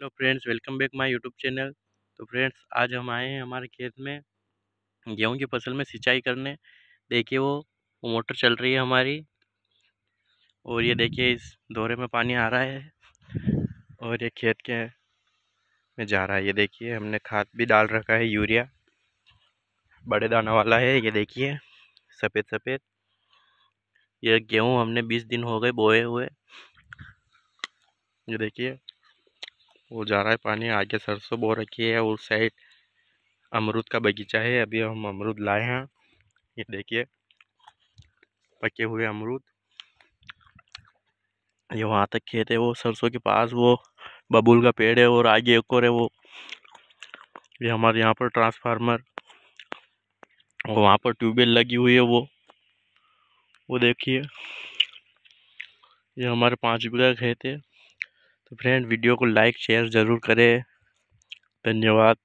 hello friends welcome back my YouTube channel तो friends आज हम आए हैं हमारे खेत में गेहूं की फसल में सिंचाई करने देखिए वो, वो मोटर चल रही है हमारी और ये देखिए इस दौरे में पानी आ रहा है और ये खेत के में जा रहा है ये देखिए हमने खाद भी डाल रखा है यूरिया बड़े दाना वाला है ये देखिए सफ़ेद सफ़ेद ये गेहूँ हमने बीस दिन हो गए बोए हुए ये देखिए वो जा रहा है पानी आगे सरसों बो रखी है उस साइड अमरूद का बगीचा है अभी हम अमरूद लाए हैं ये देखिए पके हुए अमरूद ये वहाँ तक खेत है वो सरसों के पास वो बबूल का पेड़ है और आगे एक और है वो ये हमारे यहाँ पर ट्रांसफार्मर और वहाँ पर ट्यूबवेल लगी हुई है वो वो देखिए ये हमारे पाँच बीघा खेत है तो फ्रेंड वीडियो को लाइक शेयर ज़रूर करें धन्यवाद